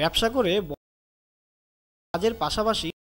ব্যবসা করে কাজের পাশাপাশি